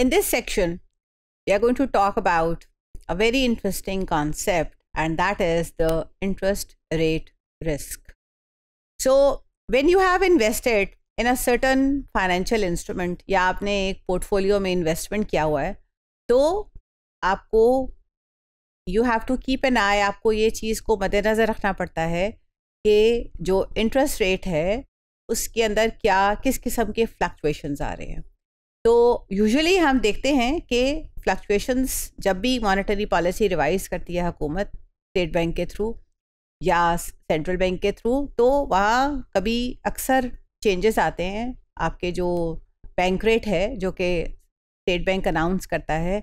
In this section, we are going to talk about a very interesting concept and that is the interest rate risk. So when you have invested in a certain financial instrument या आपने एक portfolio में investment किया हुआ है तो आपको you have to keep an eye आपको ये चीज़ को मद्देनज़र रखना पड़ता है कि जो interest rate है उसके अंदर क्या किस किस्म के fluctuations आ रहे हैं तो यूजुअली हम देखते हैं कि फ्लक्चुएशंस जब भी मॉनेटरी पॉलिसी रिवाइज करती है हुकूमत स्टेट बैंक के थ्रू या सेंट्रल बैंक के थ्रू तो वहाँ कभी अक्सर चेंजेस आते हैं आपके जो बैंक रेट है जो कि स्टेट बैंक अनाउंस करता है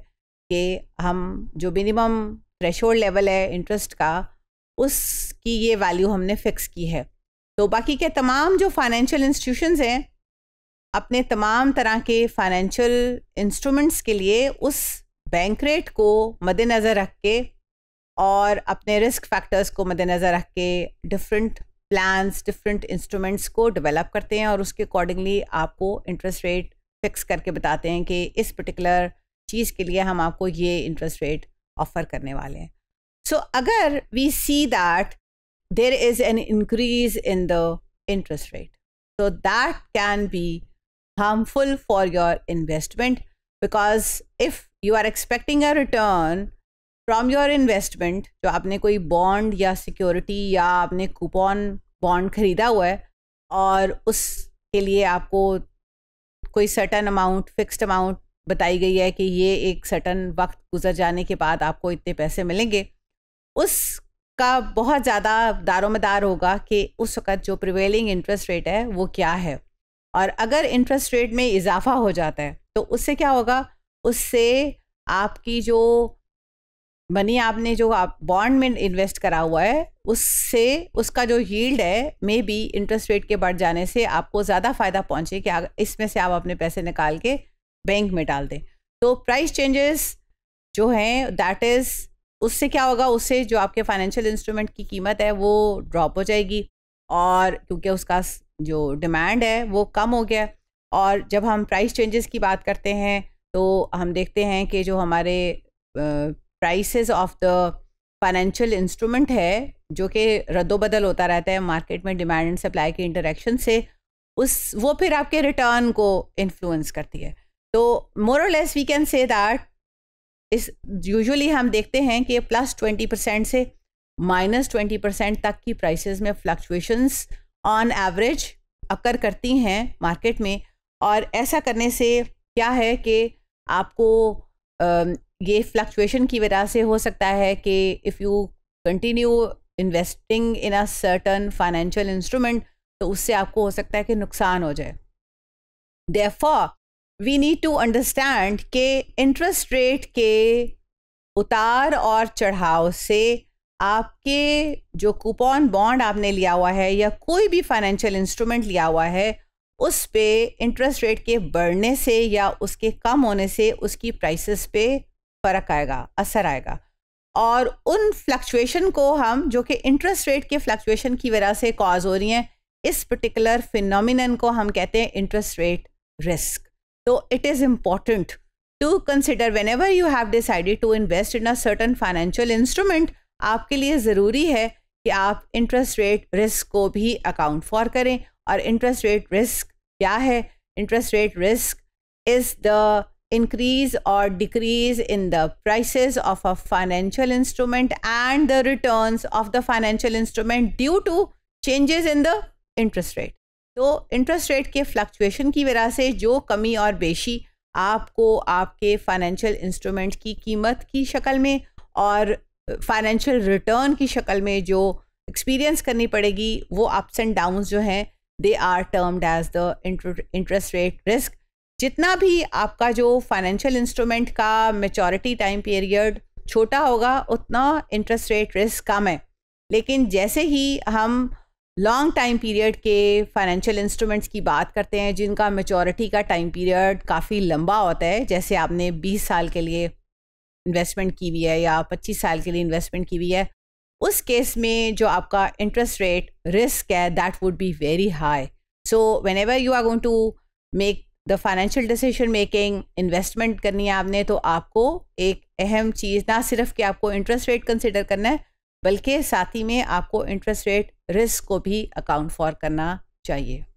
कि हम जो मिनिमम थ्रेशोल्ड लेवल है इंटरेस्ट का उसकी ये वैल्यू हमने फ़िक्स की है तो बाकी के तमाम जो फाइनेंशियल इंस्टीट्यूशंस हैं अपने तमाम तरह के फाइनेंशियल इंस्ट्रूमेंट्स के लिए उस बैंक रेट को मद्देनज़र रख के और अपने रिस्क फैक्टर्स को मद्देनज़र रख के डिफरेंट प्लान्स डिफरेंट इंस्ट्रूमेंट्स को डेवलप करते हैं और उसके अकॉर्डिंगली आपको इंटरेस्ट रेट फिक्स करके बताते हैं कि इस पर्टिकुलर चीज़ के लिए हम आपको ये इंटरेस्ट रेट ऑफ़र करने वाले हैं सो so, अगर we see that there is an increase in the interest rate so that can be harmful for your investment because if you are expecting a return from your investment जो आपने कोई bond या security या आपने coupon bond ख़रीदा हुआ है और उसके लिए आपको कोई सर्टन अमाउंट फिक्स्ड अमाउंट बताई गई है कि ये एक सर्टन वक्त गुजर जाने के बाद आपको इतने पैसे मिलेंगे उसका बहुत ज़्यादा दारोमदार होगा कि उस वक़्त जो प्रिवेलिंग इंटरेस्ट रेट है वो क्या है और अगर इंटरेस्ट रेट में इजाफा हो जाता है तो उससे क्या होगा उससे आपकी जो मनी आपने जो आप बॉन्ड में इन्वेस्ट करा हुआ है उससे उसका जो यील्ड है मे बी इंटरेस्ट रेट के बढ़ जाने से आपको ज़्यादा फ़ायदा पहुँचे कि इसमें से आप अपने पैसे निकाल के बैंक में डाल दें तो प्राइस चेंजेस जो हैं दैट इज़ उससे क्या होगा उससे जो आपके फाइनेंशियल इंस्ट्रूमेंट की कीमत है वो ड्रॉप हो जाएगी और क्योंकि उसका जो डिमांड है वो कम हो गया और जब हम प्राइस चेंजेस की बात करते हैं तो हम देखते हैं कि जो हमारे prices of the financial instrument है जो कि रद्दोबदल होता रहता है मार्केट में डिमांड एंड सप्लाई के इंटरेक्शन से उस वो फिर आपके रिटर्न को इन्फ्लुएंस करती है तो more less we can say that is usually हम देखते हैं कि प्लस ट्वेंटी परसेंट से माइनस ट्वेंटी परसेंट तक की प्राइसेस में फ्लक्चुएशंस ऑन एवरेज अक्कर करती हैं मार्केट में और ऐसा करने से क्या है कि आपको ये फ्लक्चुएशन की वजह से हो सकता है कि if you continue investing in a certain financial instrument तो उससे आपको हो सकता है कि नुकसान हो जाए therefore we need to understand के इंटरेस्ट रेट के उतार और चढ़ाव से आपके जो कूपन बॉन्ड आपने लिया हुआ है या कोई भी फाइनेंशियल इंस्ट्रूमेंट लिया हुआ है उस पे इंटरेस्ट रेट के बढ़ने से या उसके कम होने से उसकी प्राइसेस पे फ़र्क आएगा असर आएगा और उन फ्लक्चुएशन को हम जो कि इंटरेस्ट रेट के फ्लक्चुएशन की वजह से कॉज हो रही हैं इस पर्टिकुलर फिनोमिन को हम कहते हैं इंटरेस्ट रेट रिस्क तो it is important to consider whenever you have decided to invest in a certain financial instrument आपके लिए ज़रूरी है कि आप इंटरेस्ट रेट रिस्क को भी अकाउंट फॉर करें और इंटरेस्ट रेट रिस्क क्या है interest rate risk is the increase और decrease in the prices of a financial instrument and the returns of the financial instrument due to changes in the interest rate तो interest rate के fluctuation की वजह से जो कमी और बेशी आपको आपके फाइनेंशियल इंस्ट्रूमेंट की कीमत की शक्ल में और फाइनेंशियल रिटर्न की शक्ल में जो एक्सपीरियंस करनी पड़ेगी वो अप्स एंड डाउन जो हैं they are termed as the interest rate risk जितना भी आपका जो फाइनेंशियल इंस्ट्रूमेंट का मेचोरिटी टाइम पीरियड छोटा होगा उतना इंटरेस्ट रेट रिस्क कम है लेकिन जैसे ही हम लॉन्ग टाइम पीरियड के फाइनेंशियल इंस्ट्रूमेंट्स की बात करते हैं जिनका मेचोरिटी का टाइम पीरियड काफ़ी लंबा होता है जैसे आपने 20 साल के लिए इन्वेस्टमेंट की हुई है या पच्चीस साल के लिए इन्वेस्टमेंट की हुई है उस केस में जो आपका इंटरेस्ट रेट रिस्क है that would be very high so whenever you are going to make the financial decision making investment करनी है आपने तो आपको एक अहम चीज़ ना सिर्फ कि आपको इंटरेस्ट रेट कंसिडर करना है बल्कि साथ ही में आपको इंटरेस्ट रेट रिस्क को भी अकाउंट फॉर करना चाहिए